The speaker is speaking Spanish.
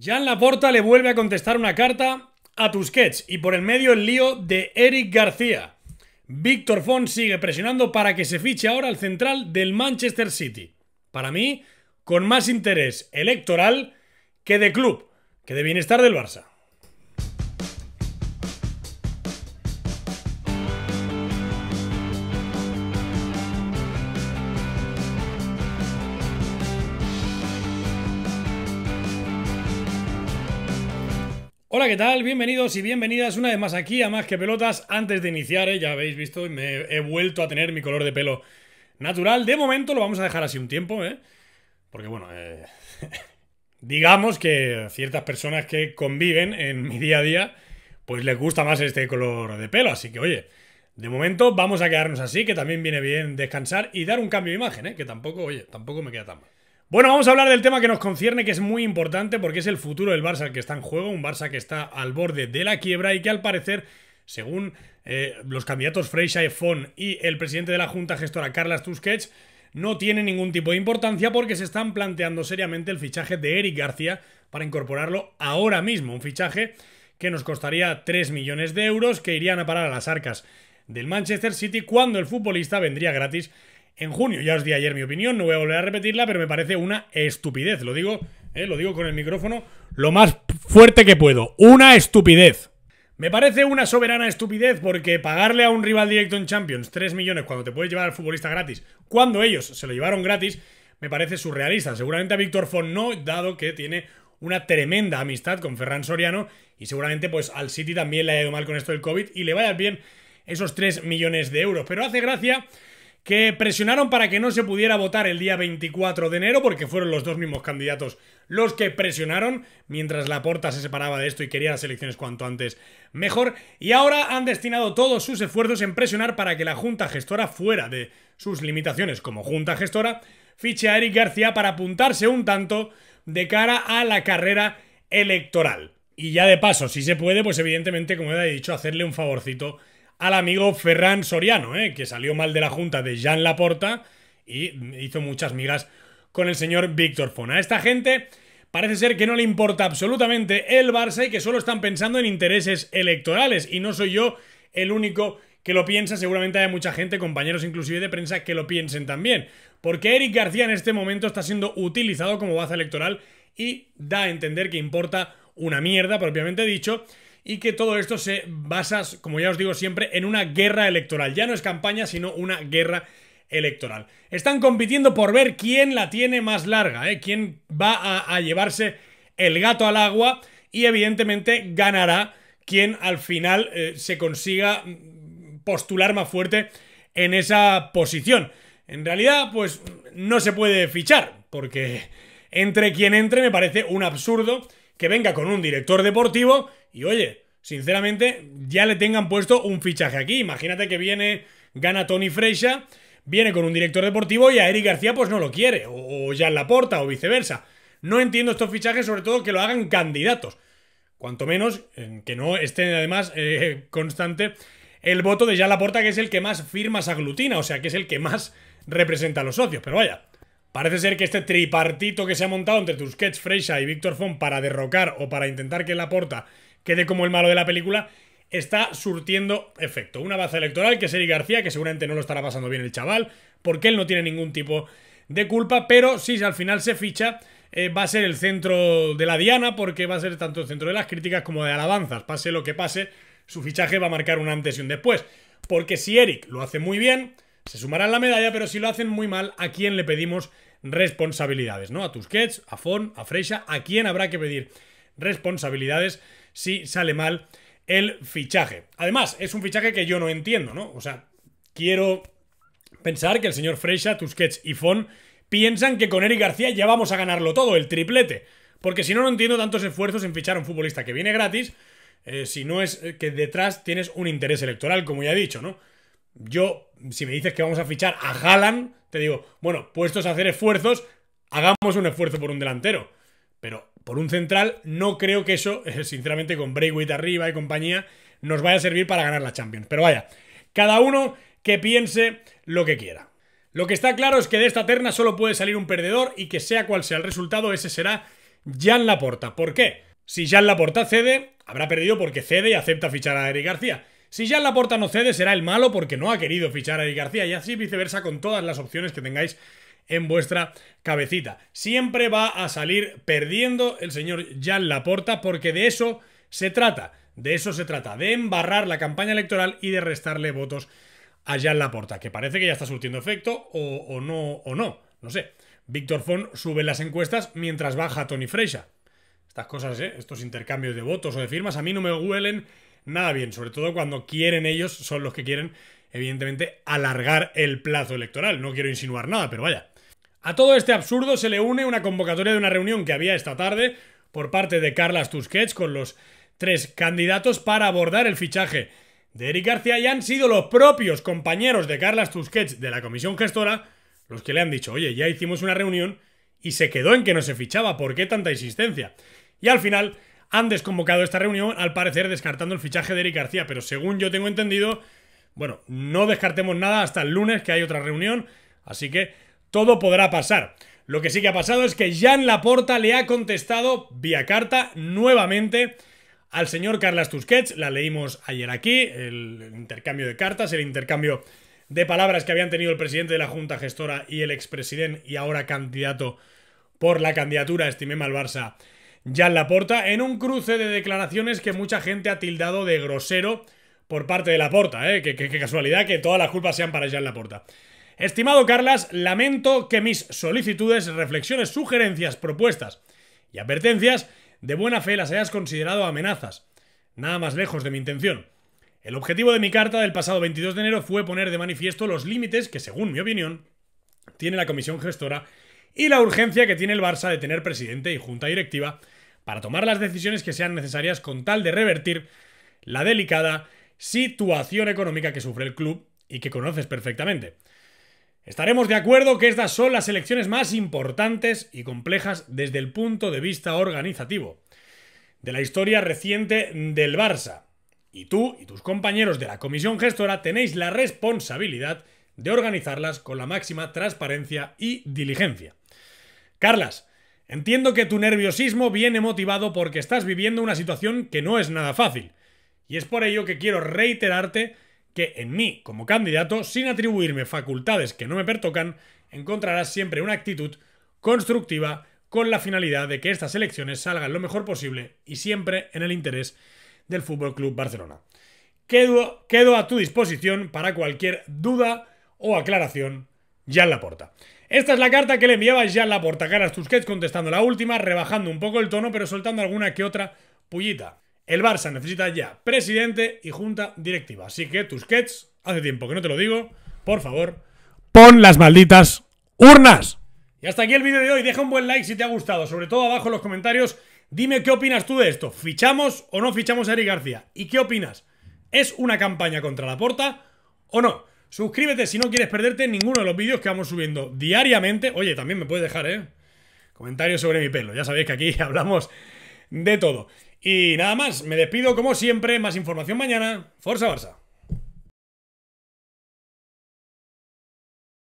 Jan Laporta le vuelve a contestar una carta a Tusquets y por el medio el lío de Eric García. Víctor Font sigue presionando para que se fiche ahora al central del Manchester City. Para mí, con más interés electoral que de club, que de bienestar del Barça. Hola, ¿qué tal? Bienvenidos y bienvenidas una vez más aquí a Más que Pelotas. Antes de iniciar, eh, ya habéis visto, me he vuelto a tener mi color de pelo natural. De momento lo vamos a dejar así un tiempo, ¿eh? Porque bueno, eh, digamos que ciertas personas que conviven en mi día a día, pues les gusta más este color de pelo. Así que oye, de momento vamos a quedarnos así, que también viene bien descansar y dar un cambio de imagen, ¿eh? Que tampoco, oye, tampoco me queda tan mal. Bueno, vamos a hablar del tema que nos concierne, que es muy importante porque es el futuro del Barça que está en juego, un Barça que está al borde de la quiebra y que al parecer, según eh, los candidatos Freixa Fon y el presidente de la Junta Gestora carlos Tusquets, no tiene ningún tipo de importancia porque se están planteando seriamente el fichaje de Eric García para incorporarlo ahora mismo, un fichaje que nos costaría 3 millones de euros que irían a parar a las arcas del Manchester City cuando el futbolista vendría gratis en junio. Ya os di ayer mi opinión, no voy a volver a repetirla, pero me parece una estupidez. Lo digo, eh, lo digo con el micrófono lo más fuerte que puedo. Una estupidez. Me parece una soberana estupidez porque pagarle a un rival directo en Champions 3 millones cuando te puedes llevar al futbolista gratis, cuando ellos se lo llevaron gratis, me parece surrealista. Seguramente a Víctor Font no, dado que tiene una tremenda amistad con Ferran Soriano y seguramente pues al City también le ha ido mal con esto del COVID y le vaya bien esos 3 millones de euros. Pero hace gracia que presionaron para que no se pudiera votar el día 24 de enero, porque fueron los dos mismos candidatos los que presionaron, mientras la porta se separaba de esto y quería las elecciones cuanto antes mejor, y ahora han destinado todos sus esfuerzos en presionar para que la Junta Gestora, fuera de sus limitaciones como Junta Gestora, fiche a Eric García para apuntarse un tanto de cara a la carrera electoral. Y ya de paso, si se puede, pues evidentemente, como ya he dicho, hacerle un favorcito al amigo Ferran Soriano, ¿eh? que salió mal de la junta de Jean Laporta y hizo muchas migas con el señor Víctor Fona. A esta gente parece ser que no le importa absolutamente el Barça y que solo están pensando en intereses electorales. Y no soy yo el único que lo piensa, seguramente hay mucha gente, compañeros inclusive de prensa, que lo piensen también. Porque Eric García en este momento está siendo utilizado como baza electoral y da a entender que importa una mierda, propiamente dicho, y que todo esto se basa, como ya os digo siempre, en una guerra electoral. Ya no es campaña, sino una guerra electoral. Están compitiendo por ver quién la tiene más larga, ¿eh? quién va a, llevarse el gato al agua y evidentemente ganará quien al final eh, se consiga mm, postular más fuerte en esa posición. En realidad, pues no se puede fichar, porque entre quien entre me parece un absurdo que venga con un director deportivo y oye, sinceramente ya le tengan puesto un fichaje aquí. Imagínate que viene, gana Tony Freixa, viene con un director deportivo y a Eric García pues no lo quiere, o, ya en la porta o viceversa. No entiendo estos fichajes, sobre todo que lo hagan candidatos. Cuanto menos eh, que no estén además eh, constante el voto de Jan Laporta, que es el que más firmas aglutina, o sea, que es el que más representa a los socios. Pero vaya, Parece ser que este tripartito que se ha montado entre Tusquets, Freixa y Víctor Font para derrocar o para intentar que la porta quede como el malo de la película está surtiendo efecto. Una baza electoral que es Eric García, que seguramente no lo estará pasando bien el chaval, porque él no tiene ningún tipo de culpa, pero si al final se ficha, eh, va a ser el centro de la diana, porque va a ser tanto el centro de las críticas como de alabanzas. Pase lo que pase, su fichaje va a marcar un antes y un después. Porque si Eric lo hace muy bien, se sumará la medalla, pero si lo hacen muy mal, ¿a quién le pedimos responsabilidades, ¿no? A Tusquets, a Fon, a Freixa, ¿a quién habrá que pedir responsabilidades si sale mal el fichaje? Además, es un fichaje que yo no entiendo, ¿no? O sea, quiero pensar que el señor Freixa, Tusquets y Fon piensan que con Eric García ya vamos a ganarlo todo, el triplete. Porque si no, no entiendo tantos esfuerzos en fichar a un futbolista que viene gratis, eh, si no es eh, que detrás tienes un interés electoral, como ya he dicho, ¿no? Yo, si me dices que vamos a fichar a Haaland, te digo, bueno, puestos a hacer esfuerzos, hagamos un esfuerzo por un delantero. Pero por un central, no creo que eso, sinceramente, con Braithwaite arriba y compañía, nos vaya a servir para ganar la Champions. Pero vaya, cada uno que piense lo que quiera. Lo que está claro es que de esta terna solo puede salir un perdedor y que sea cual sea el resultado, ese será Jan Laporta. ¿Por qué? Si Jan Laporta cede, habrá perdido porque cede y acepta fichar a Eric García. Si Jan Laporta no cede, será el malo porque no ha querido fichar a Eric García y así viceversa con todas las opciones que tengáis en vuestra cabecita. Siempre va a salir perdiendo el señor Jan Laporta porque de eso se trata. De eso se trata, de embarrar la campaña electoral y de restarle votos a Jan Laporta, que parece que ya está surtiendo efecto o, no, o no, no sé. Víctor Fon sube las encuestas mientras baja Tony Freixa. Estas cosas, ¿eh? estos intercambios de votos o de firmas, a mí no me huelen nada bien, sobre todo cuando quieren ellos, son los que quieren, evidentemente, alargar el plazo electoral. No quiero insinuar nada, pero vaya. A todo este absurdo se le une una convocatoria de una reunión que había esta tarde por parte de Carlas Tusquets con los tres candidatos para abordar el fichaje de Eric García y han sido los propios compañeros de Carlas Tusquets de la comisión gestora los que le han dicho, oye, ya hicimos una reunión y se quedó en que no se fichaba, ¿por qué tanta insistencia? Y al final han desconvocado esta reunión, al parecer descartando el fichaje de Eric García. Pero según yo tengo entendido, bueno, no descartemos nada hasta el lunes, que hay otra reunión. Así que todo podrá pasar. Lo que sí que ha pasado es que Jan Laporta le ha contestado vía carta nuevamente al señor Carlas Tusquets. La leímos ayer aquí, el intercambio de cartas, el intercambio de palabras que habían tenido el presidente de la Junta Gestora y el expresidente y ahora candidato por la candidatura, estimé al Barça la porta, en un cruce de declaraciones que mucha gente ha tildado de grosero por parte de Laporta. ¿eh? Qué, casualidad que todas las culpas sean para la porta. Estimado Carlas, lamento que mis solicitudes, reflexiones, sugerencias, propuestas y advertencias de buena fe las hayas considerado amenazas. Nada más lejos de mi intención. El objetivo de mi carta del pasado 22 de enero fue poner de manifiesto los límites que, según mi opinión, tiene la comisión gestora y la urgencia que tiene el Barça de tener presidente y junta directiva para tomar las decisiones que sean necesarias con tal de revertir la delicada situación económica que sufre el club y que conoces perfectamente. Estaremos de acuerdo que estas son las elecciones más importantes y complejas desde el punto de vista organizativo de la historia reciente del Barça. Y tú y tus compañeros de la comisión gestora tenéis la responsabilidad de organizarlas con la máxima transparencia y diligencia. Carlas, Entiendo que tu nerviosismo viene motivado porque estás viviendo una situación que no es nada fácil. Y es por ello que quiero reiterarte que en mí, como candidato, sin atribuirme facultades que no me pertocan, encontrarás siempre una actitud constructiva con la finalidad de que estas elecciones salgan lo mejor posible y siempre en el interés del Fútbol Club Barcelona. Quedo, a tu disposición para cualquier duda o aclaración ya en la porta. Esta es la carta que le enviaba ya la portacaras Tusquets contestando la última, rebajando un poco el tono, pero soltando alguna que otra pullita. El Barça necesita ya presidente y junta directiva. Así que Tusquets, hace tiempo que no te lo digo, por favor, pon las malditas urnas. Y hasta aquí el vídeo de hoy. Deja un buen like si te ha gustado. Sobre todo abajo en los comentarios, dime qué opinas tú de esto. ¿Fichamos o no fichamos a Eric García? ¿Y qué opinas? ¿Es una campaña contra la porta o no? Suscríbete si no quieres perderte ninguno de los vídeos que vamos subiendo diariamente. Oye, también me puedes dejar, ¿eh? Comentarios sobre mi pelo. Ya sabéis que aquí hablamos de todo. Y nada más, me despido como siempre. Más información mañana. Forza Barça.